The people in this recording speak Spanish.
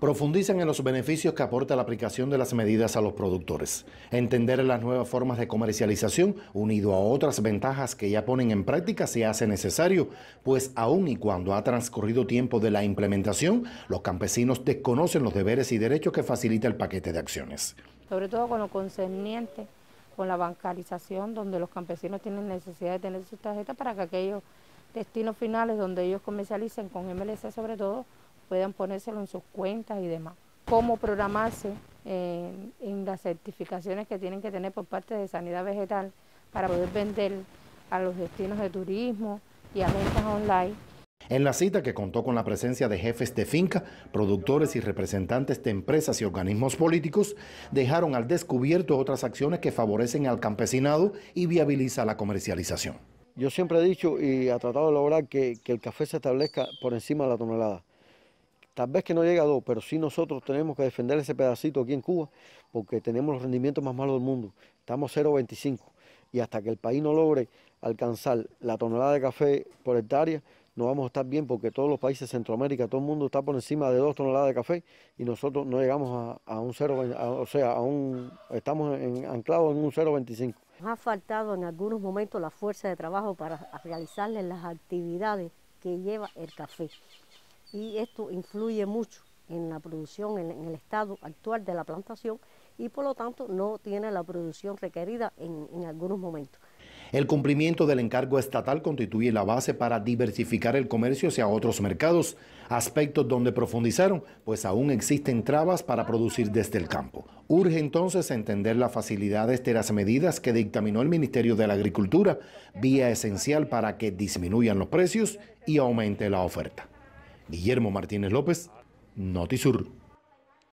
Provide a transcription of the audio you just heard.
profundizan en los beneficios que aporta la aplicación de las medidas a los productores, entender las nuevas formas de comercialización unido a otras ventajas que ya ponen en práctica se hace necesario, pues aun y cuando ha transcurrido tiempo de la implementación, los campesinos desconocen los deberes y derechos que facilita el paquete de acciones. Sobre todo con lo concerniente con la bancarización, donde los campesinos tienen necesidad de tener sus tarjetas para que aquellos destinos finales donde ellos comercialicen con MLC sobre todo, puedan ponérselo en sus cuentas y demás. Cómo programarse en, las certificaciones que tienen que tener por parte de Sanidad Vegetal para poder vender a los destinos de turismo y a ventas online en la cita que contó con la presencia de jefes de finca, productores y representantes de empresas y organismos políticos, dejaron al descubierto otras acciones que favorecen al campesinado y viabiliza la comercialización. Yo siempre he dicho y he tratado de lograr que el café se establezca por encima de la tonelada. Tal vez que no llega a dos, pero sí nosotros tenemos que defender ese pedacito aquí en Cuba porque tenemos los rendimientos más malos del mundo. Estamos 0,25 y hasta que el país no logre alcanzar la tonelada de café por hectárea, no vamos a estar bien porque todos los países de Centroamérica, todo el mundo está por encima de dos toneladas de café y nosotros no llegamos a, un 0, o sea, a estamos anclados en un 0,25. Nos ha faltado en algunos momentos la fuerza de trabajo para realizarles las actividades que lleva el café y esto influye mucho en la producción, en, el estado actual de la plantación y por lo tanto no tiene la producción requerida en, algunos momentos. El cumplimiento del encargo estatal constituye la base para diversificar el comercio hacia otros mercados, aspectos donde profundizaron, pues aún existen trabas para producir desde el campo. Urge entonces entender las facilidades de las medidas que dictaminó el Ministerio de la Agricultura, vía esencial para que disminuyan los precios y aumente la oferta. Guillermo Martínez López, Notisur.